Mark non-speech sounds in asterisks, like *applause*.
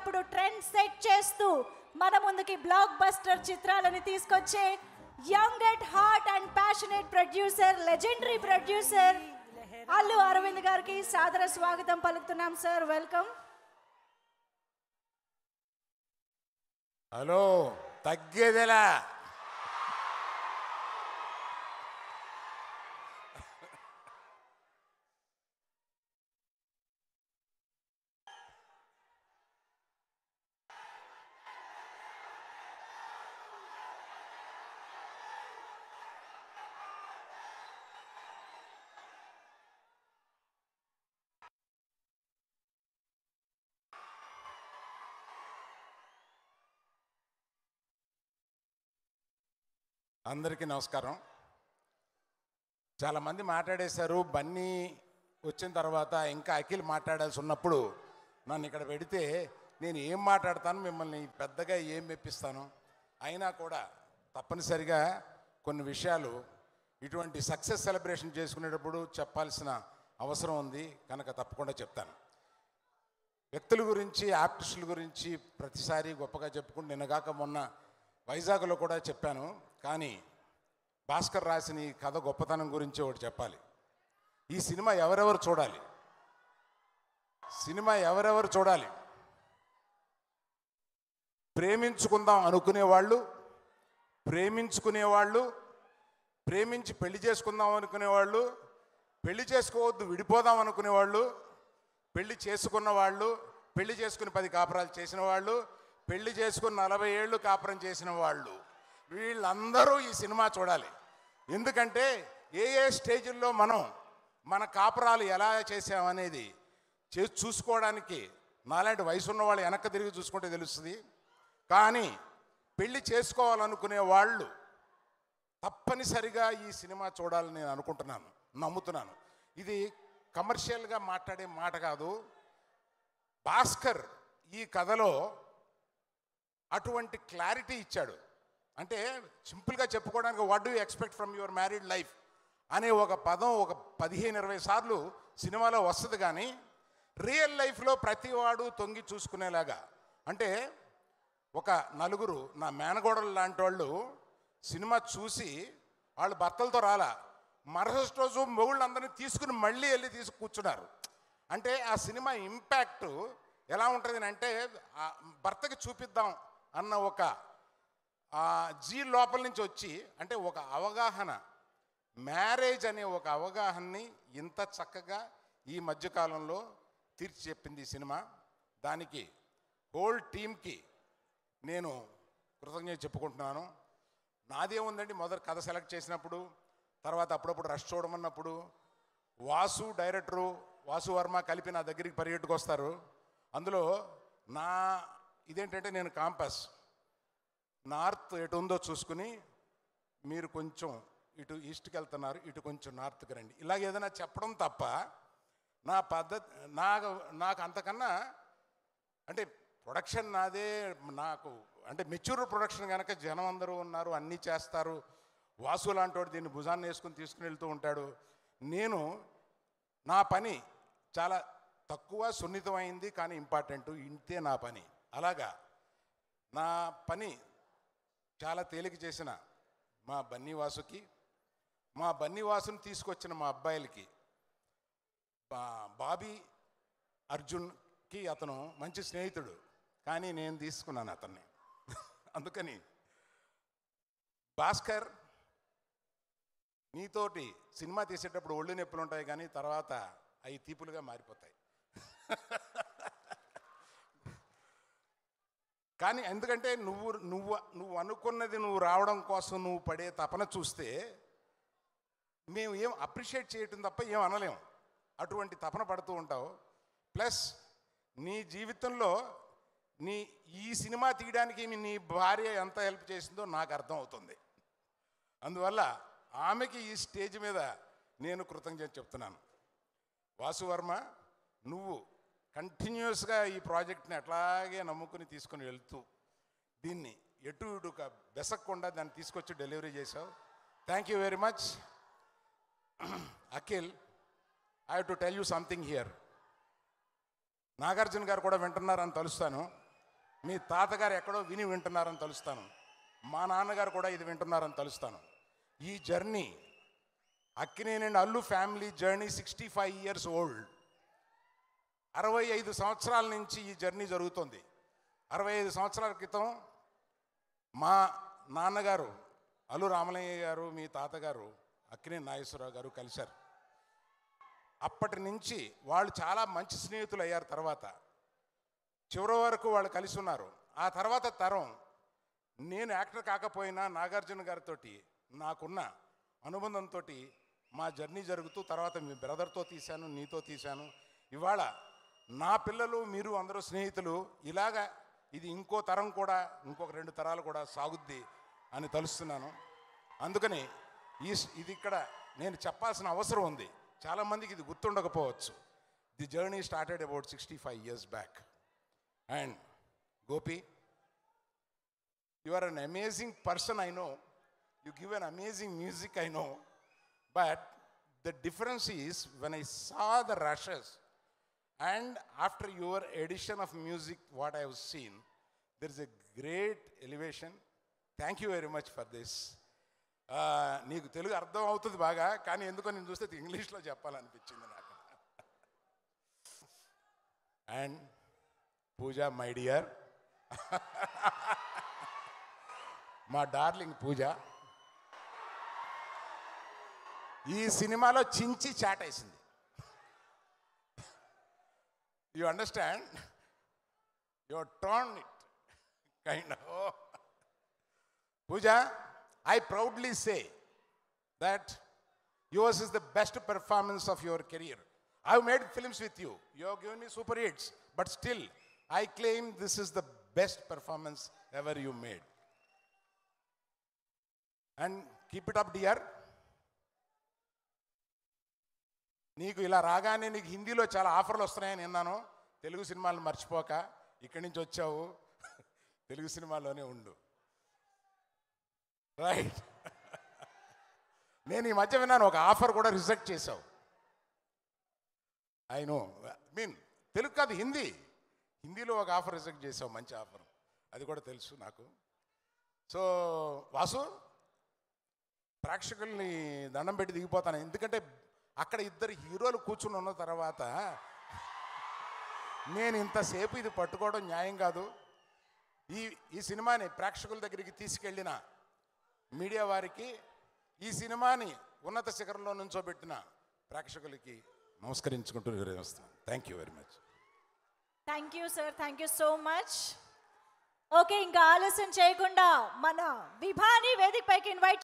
ఎప్పటికప్పుడు trend set చేస్తూ మన ముందుకి బ్లాక్ బస్టర్ చిత్రాలని తీసుకొచ్చే young at heart and passionate producer legendary producer Allu Aravind గారికి సాదర స్వాగతం పలుకుతున్నాం సార్ వెల్కమ్ హలో తగ్గేదేలా అందరికీ నమస్కారం చాలామంది మాట్లాడేశారు బన్నీ వచ్చిన తర్వాత ఇంకా అఖిల్ మాట్లాడాల్సి ఉన్నప్పుడు నన్ను ఇక్కడ పెడితే నేను ఏం మాట్లాడతాను మిమ్మల్ని పెద్దగా ఏం మెప్పిస్తాను అయినా కూడా తప్పనిసరిగా కొన్ని విషయాలు ఇటువంటి సక్సెస్ సెలబ్రేషన్ చేసుకునేటప్పుడు చెప్పాల్సిన అవసరం ఉంది కనుక తప్పకుండా చెప్తాను వ్యక్తుల గురించి ఆర్టిస్టుల గురించి ప్రతిసారి గొప్పగా చెప్పుకుంటూ నిన్నగాక మొన్న వైజాగ్లో కూడా చెప్పాను కానీ భాస్కర్ రాసిన ఈ కథ గొప్పతనం గురించి ఒకటి చెప్పాలి ఈ సినిమా ఎవరెవరు చూడాలి సినిమా ఎవరెవరు చూడాలి ప్రేమించుకుందాం అనుకునేవాళ్ళు ప్రేమించుకునేవాళ్ళు ప్రేమించి పెళ్లి చేసుకుందాం అనుకునేవాళ్ళు పెళ్లి చేసుకోవద్దు విడిపోదాం అనుకునేవాళ్ళు పెళ్లి చేసుకున్న వాళ్ళు పెళ్లి చేసుకుని పది కాపురాలు చేసిన వాళ్ళు పెళ్లి చేసుకుని నలభై ఏళ్ళు కాపురం చేసిన వాళ్ళు వీళ్ళందరూ ఈ సినిమా చూడాలి ఎందుకంటే ఏ ఏ స్టేజీల్లో మనం మన కాపురాలు ఎలా చేసామనేది చే చూసుకోవడానికి నాలాంటి వయసు ఉన్న వాళ్ళు వెనక్కి తిరిగి చూసుకుంటే తెలుస్తుంది కానీ పెళ్లి చేసుకోవాలనుకునే వాళ్ళు తప్పనిసరిగా ఈ సినిమా చూడాలని నేను అనుకుంటున్నాను నమ్ముతున్నాను ఇది కమర్షియల్గా మాట్లాడే మాట కాదు భాస్కర్ ఈ కథలో అటువంటి క్లారిటీ ఇచ్చాడు అంటే సింపుల్గా చెప్పుకోవడానికి what do expect from your married life అనే ఒక పదం ఒక పదిహేను ఇరవై సార్లు సినిమాలో వస్తుంది కానీ రియల్ లైఫ్లో ప్రతివాడు తొంగి చూసుకునేలాగా అంటే ఒక నలుగురు నా మేనగోడలు లాంటి వాళ్ళు సినిమా చూసి వాళ్ళు భర్తలతో రాలా మరుసటి రోజు మొగుళ్ళందరినీ తీసుకుని మళ్ళీ వెళ్ళి తీసుకు కూర్చున్నారు అంటే ఆ సినిమా ఇంపాక్ట్ ఎలా ఉంటుంది అంటే భర్తకి చూపిద్దాం అన్న ఒక జీ లోపల నుంచి వచ్చి అంటే ఒక అవగాహన మ్యారేజ్ అనే ఒక అవగాహనని ఇంత చక్కగా ఈ మధ్యకాలంలో తీర్చి చెప్పింది ఈ సినిమా దానికి హోల్ టీమ్కి నేను కృతజ్ఞత చెప్పుకుంటున్నాను నాదేముందండి మొదటి కథ సెలెక్ట్ చేసినప్పుడు తర్వాత అప్పుడప్పుడు రష్ చూడమన్నప్పుడు వాసు డైరెక్టరు వాసు వర్మ కలిపి నా దగ్గరికి పరిగెట్టుకొస్తారు అందులో నా ఇదేంటంటే నేను కాంపాస్ నార్త్ ఎటు ఉందో చూసుకుని మీరు కొంచెం ఇటు ఈస్ట్కి వెళ్తున్నారు ఇటు కొంచెం నార్త్కి రండి ఇలాగ ఏదైనా చెప్పడం తప్ప నా పద్ధతి నాకు నాకు అంతకన్నా అంటే ప్రొడక్షన్ నాదే నాకు అంటే మెచ్యూర్ ప్రొడక్షన్ కనుక జనం అందరూ ఉన్నారు అన్నీ చేస్తారు వాసు లాంటి దీన్ని భుజాన్ని వేసుకుని తీసుకుని వెళ్తూ ఉంటాడు నేను నా పని చాలా తక్కువ సున్నితమైంది కానీ ఇంపార్టెంట్ ఇంతే నా పని అలాగా నా పని చాలా తేలిక చేసిన మా బన్నీవాసుకి మా బన్నీవాసును తీసుకొచ్చిన మా అబ్బాయిలకి బాబీ అర్జున్కి అతను మంచి స్నేహితుడు కానీ నేను తీసుకున్నాను అతన్ని *laughs* అందుకని భాస్కర్ నీతోటి సినిమా తీసేటప్పుడు ఒళ్ళు నొప్పులు ఉంటాయి కానీ తర్వాత అవి తీపులుగా మారిపోతాయి *laughs* కానీ ఎందుకంటే నువ్వు నువ్వు నువ్వు అనుకున్నది నువ్వు రావడం కోసం నువ్వు పడే తపన చూస్తే మేము ఏం అప్రిషియేట్ చేయటం తప్ప ఏం అనలేం అటువంటి తపన పడుతూ ఉంటావు ప్లస్ నీ జీవితంలో నీ ఈ సినిమా తీయడానికి నీ భార్య ఎంత హెల్ప్ చేసిందో నాకు అర్థం అవుతుంది అందువల్ల ఆమెకి ఈ స్టేజ్ మీద నేను కృతజ్ఞత చెప్తున్నాను వాసువర్మ నువ్వు కంటిన్యూస్గా ఈ ప్రాజెక్ట్ని అట్లాగే నమ్ముకుని తీసుకుని వెళ్తూ దీన్ని ఎటు ఇటుక బెసక్కుండా దాన్ని తీసుకొచ్చి డెలివరీ చేశావు thank you very much Akhil I to tell you something here Nagarjuna గారు కూడా వింటున్నారని తలుస్తాను మీ తాతగారు ఎక్కడో విని వింటున్నారని తలుస్తాను మా నాన్నగారు కూడా ఇది వింటున్నారని తలుస్తాను ఈ journey Akkineni Allu family journey sixty five years old అరవై ఐదు సంవత్సరాల నుంచి ఈ జర్నీ జరుగుతుంది అరవై ఐదు సంవత్సరాల క్రితం మా నాన్నగారు అలు రామలయ్య గారు మీ తాతగారు అక్కినే నాగేశ్వరరావు గారు కలిశారు అప్పటి నుంచి వాళ్ళు చాలా మంచి స్నేహితులు అయ్యారు తర్వాత చివరి వరకు వాళ్ళు కలిసి ఉన్నారు ఆ తర్వాత తరం నేను యాక్టర్ కాకపోయినా నాగార్జున గారితో నాకున్న అనుబంధంతో మా జర్నీ జరుగుతూ తర్వాత మీ బ్రదర్తో తీశాను నీతో తీశాను ఇవాళ నా పిల్లలు మీరు అందరూ స్నేహితులు ఇలాగ ఇది ఇంకో తరం కూడా ఇంకొక రెండు తరాలు కూడా సాగుద్ది అని తలుస్తున్నాను అందుకని ఈ ఇది ఇక్కడ నేను చెప్పాల్సిన అవసరం ఉంది చాలామందికి ఇది గుర్తుండకపోవచ్చు the journey started about sixty five years back and Gopi you are an amazing person I know you give an amazing music I know but the difference is when I saw the rushes and after your addition of music what I have seen, there a a elevation thank you very much for this నీకు తెలుగు అర్థం అవుతుంది బాగా కానీ ఎందుకో నేను చూస్తే ఇంగ్లీష్లో చెప్పాలనిపించింది నాకు అండ్ పూజ మై డియర్ మా డార్లింగ్ పూజ ఈ సినిమాలో చించి చాటేసింది You understand? You torn it. *laughs* kind of. Puja, I proudly say that yours is the best performance of your career. I've made films with you. You have given me super hits. But still, I claim this is the best performance ever you made. And keep it up, dear. నీకు ఇలా రాగానే నీకు హిందీలో చాలా ఆఫర్లు వస్తున్నాయని విన్నాను తెలుగు సినిమాలు మర్చిపోక ఇక్కడి నుంచి వచ్చావు తెలుగు సినిమాల్లోనే ఉండు రైట్ నేను ఈ మధ్య విన్నాను ఒక ఆఫర్ కూడా రిజెక్ట్ చేశావు ఐ నో మీన్ తెలుగు కాదు హిందీ హిందీలో ఒక ఆఫర్ రిజెక్ట్ చేసావు మంచి ఆఫర్ అది కూడా తెలుసు నాకు సో వాసు ప్రేక్షకుల్ని దండం పెట్టి దిగిపోతాను ఎందుకంటే అక్కడ ఇద్దరు హీరోలు కూర్చుని ఉన్న తర్వాత నేను ఇంతసేపు ఇది పట్టుకోవడం న్యాయం కాదు ఈ ఈ సినిమాని ప్రేక్షకుల దగ్గరికి తీసుకెళ్ళిన మీడియా వారికి ఈ సినిమాని ఉన్నత శిఖరంలో పెట్టిన ప్రేక్షకులకి నమస్కరించుకుంటూ నిర్వహిస్తున్నాను thank you very much thank you sir thank you so much okay ఇంకా ఆలస్యం చేయకుండా మన విభాని వేదికపైకి ఇన్వైట్